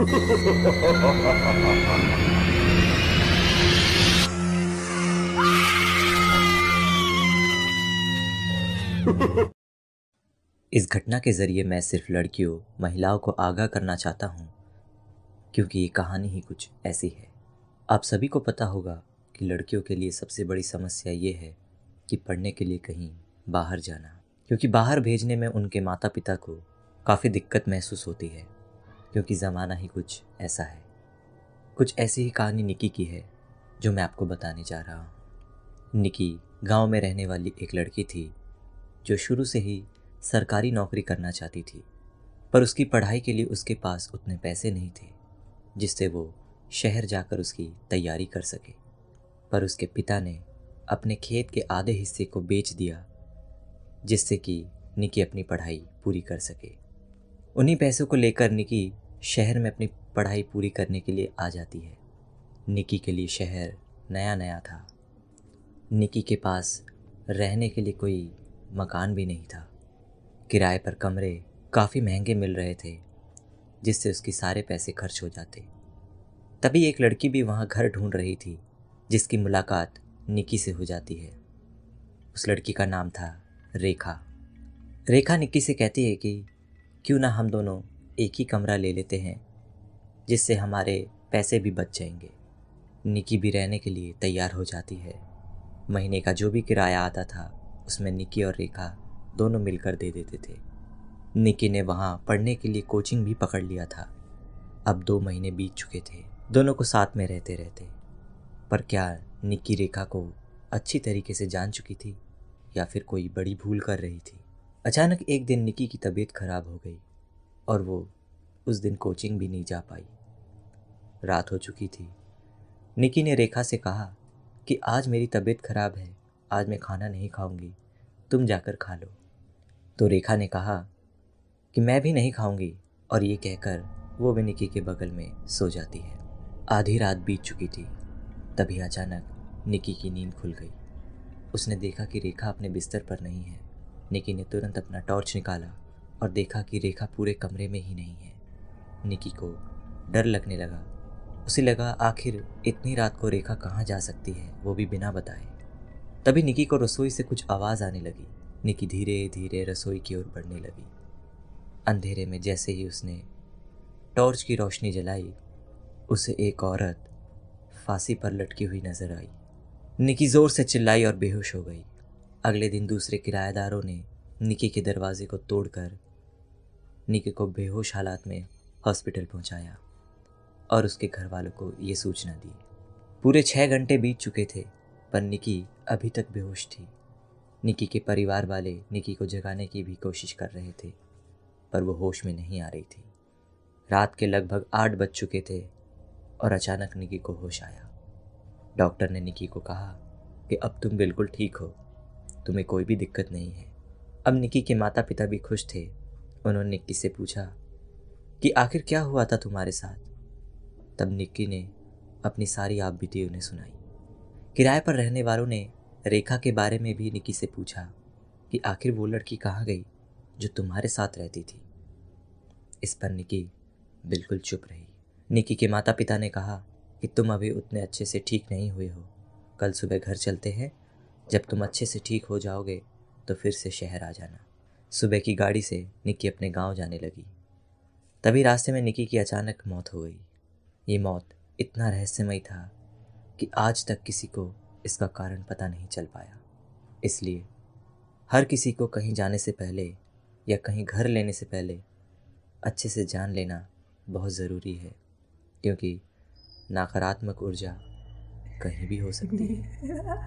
इस घटना के ज़रिए मैं सिर्फ लड़कियों महिलाओं को आगाह करना चाहता हूँ क्योंकि ये कहानी ही कुछ ऐसी है आप सभी को पता होगा कि लड़कियों के लिए सबसे बड़ी समस्या ये है कि पढ़ने के लिए कहीं बाहर जाना क्योंकि बाहर भेजने में उनके माता पिता को काफ़ी दिक्कत महसूस होती है क्योंकि ज़माना ही कुछ ऐसा है कुछ ऐसी ही कहानी निकी की है जो मैं आपको बताने जा रहा हूँ निकी गांव में रहने वाली एक लड़की थी जो शुरू से ही सरकारी नौकरी करना चाहती थी पर उसकी पढ़ाई के लिए उसके पास उतने पैसे नहीं थे जिससे वो शहर जाकर उसकी तैयारी कर सके पर उसके पिता ने अपने खेत के आधे हिस्से को बेच दिया जिससे कि निकी अपनी पढ़ाई पूरी कर सके उन्हीं पैसों को लेकर निकी शहर में अपनी पढ़ाई पूरी करने के लिए आ जाती है निकी के लिए शहर नया नया था निकी के पास रहने के लिए कोई मकान भी नहीं था किराए पर कमरे काफ़ी महंगे मिल रहे थे जिससे उसकी सारे पैसे खर्च हो जाते तभी एक लड़की भी वहाँ घर ढूंढ रही थी जिसकी मुलाकात निकी से हो जाती है उस लड़की का नाम था रेखा रेखा निक्की से कहती है कि क्यों ना हम दोनों एक ही कमरा ले लेते हैं जिससे हमारे पैसे भी बच जाएंगे निकी भी रहने के लिए तैयार हो जाती है महीने का जो भी किराया आता था उसमें निकी और रेखा दोनों मिलकर दे देते थे निकी ने वहाँ पढ़ने के लिए कोचिंग भी पकड़ लिया था अब दो महीने बीत चुके थे दोनों को साथ में रहते रहते पर क्या निकी रेखा को अच्छी तरीके से जान चुकी थी या फिर कोई बड़ी भूल कर रही थी अचानक एक दिन निकी की तबीयत खराब हो गई और वो उस दिन कोचिंग भी नहीं जा पाई रात हो चुकी थी निकी ने रेखा से कहा कि आज मेरी तबीयत खराब है आज मैं खाना नहीं खाऊंगी तुम जाकर खा लो तो रेखा ने कहा कि मैं भी नहीं खाऊंगी और ये कहकर वो भी निकी के बगल में सो जाती है आधी रात बीत चुकी थी तभी अचानक निकी की नींद खुल गई उसने देखा कि रेखा अपने बिस्तर पर नहीं है निकी ने तुरंत अपना टॉर्च निकाला और देखा कि रेखा पूरे कमरे में ही नहीं है निकी को डर लगने लगा उसे लगा आखिर इतनी रात को रेखा कहाँ जा सकती है वो भी बिना बताए तभी निकी को रसोई से कुछ आवाज़ आने लगी निकी धीरे धीरे रसोई की ओर बढ़ने लगी अंधेरे में जैसे ही उसने टॉर्च की रोशनी जलाई उसे एक औरत फांसी पर लटकी हुई नजर आई निकी ज़ोर से चिल्लाई और बेहोश हो गई अगले दिन दूसरे किराएदारों ने निकी के दरवाजे को तोड़कर निकी को बेहोश हालात में हॉस्पिटल पहुंचाया और उसके घर वालों को ये सूचना दी पूरे छः घंटे बीत चुके थे पर निकी अभी तक बेहोश थी निकी के परिवार वाले निकी को जगाने की भी कोशिश कर रहे थे पर वो होश में नहीं आ रही थी रात के लगभग आठ बज चुके थे और अचानक निकी को होश आया डॉक्टर ने निकी को कहा कि अब तुम बिल्कुल ठीक हो तुम्हें कोई भी दिक्कत नहीं है अब निकी के माता पिता भी खुश थे उन्होंने निक्की से पूछा कि आखिर क्या हुआ था तुम्हारे साथ तब निक्की ने अपनी सारी आप बीती उन्हें सुनाई किराए पर रहने वालों ने रेखा के बारे में भी निकी से पूछा कि आखिर वो लड़की कहाँ गई जो तुम्हारे साथ रहती थी इस पर निकी बिल्कुल चुप रही निकी के माता पिता ने कहा कि तुम अभी उतने अच्छे से ठीक नहीं हुए हो कल सुबह घर चलते हैं जब तुम अच्छे से ठीक हो जाओगे तो फिर से शहर आ जाना सुबह की गाड़ी से निक्की अपने गांव जाने लगी तभी रास्ते में निक्की की अचानक मौत हो गई ये मौत इतना रहस्यमय था कि आज तक किसी को इसका कारण पता नहीं चल पाया इसलिए हर किसी को कहीं जाने से पहले या कहीं घर लेने से पहले अच्छे से जान लेना बहुत ज़रूरी है क्योंकि नकारात्मक ऊर्जा कहीं भी हो सकती है